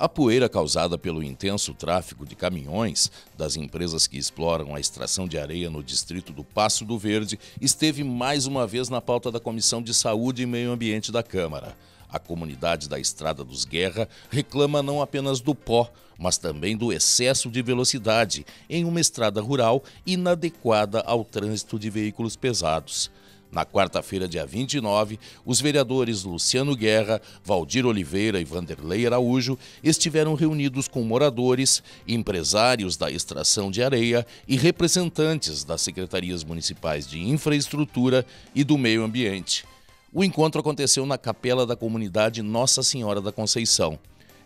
A poeira causada pelo intenso tráfego de caminhões das empresas que exploram a extração de areia no distrito do Passo do Verde esteve mais uma vez na pauta da Comissão de Saúde e Meio Ambiente da Câmara. A comunidade da Estrada dos Guerra reclama não apenas do pó, mas também do excesso de velocidade em uma estrada rural inadequada ao trânsito de veículos pesados. Na quarta-feira, dia 29, os vereadores Luciano Guerra, Valdir Oliveira e Vanderlei Araújo estiveram reunidos com moradores, empresários da extração de areia e representantes das secretarias municipais de infraestrutura e do meio ambiente. O encontro aconteceu na capela da comunidade Nossa Senhora da Conceição.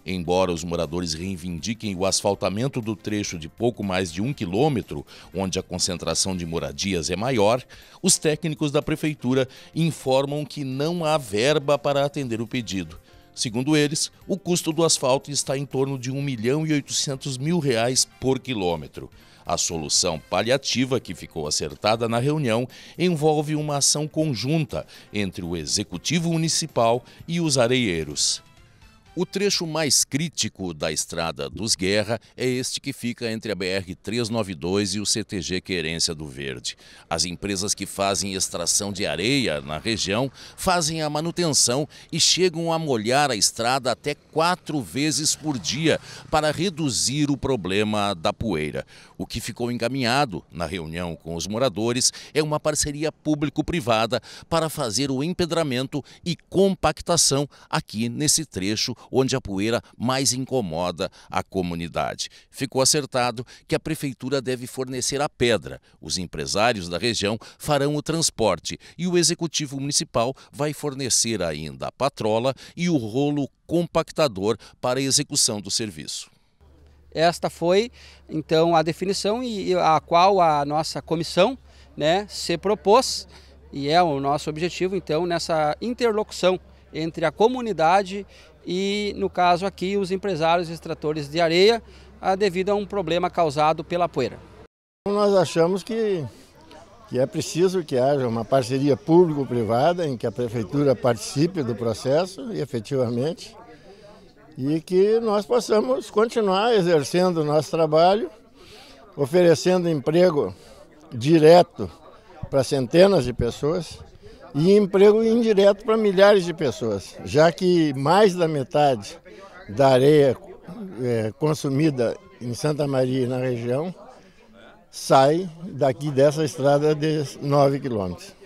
Embora os moradores reivindiquem o asfaltamento do trecho de pouco mais de um quilômetro, onde a concentração de moradias é maior, os técnicos da prefeitura informam que não há verba para atender o pedido. Segundo eles, o custo do asfalto está em torno de 1 milhão e 800 mil reais por quilômetro. A solução paliativa que ficou acertada na reunião envolve uma ação conjunta entre o Executivo Municipal e os areieiros. O trecho mais crítico da Estrada dos Guerra é este que fica entre a BR-392 e o CTG Querência do Verde. As empresas que fazem extração de areia na região fazem a manutenção e chegam a molhar a estrada até quatro vezes por dia para reduzir o problema da poeira. O que ficou encaminhado na reunião com os moradores é uma parceria público-privada para fazer o empedramento e compactação aqui nesse trecho onde a poeira mais incomoda a comunidade. Ficou acertado que a prefeitura deve fornecer a pedra. Os empresários da região farão o transporte e o executivo municipal vai fornecer ainda a patrola e o rolo compactador para a execução do serviço. Esta foi então a definição e a qual a nossa comissão, né, se propôs e é o nosso objetivo então nessa interlocução entre a comunidade e, no caso aqui, os empresários extratores de areia, ah, devido a um problema causado pela poeira. Então, nós achamos que, que é preciso que haja uma parceria público-privada em que a prefeitura participe do processo, efetivamente, e que nós possamos continuar exercendo o nosso trabalho, oferecendo emprego direto para centenas de pessoas e emprego indireto para milhares de pessoas, já que mais da metade da areia é, consumida em Santa Maria e na região sai daqui dessa estrada de 9 quilômetros.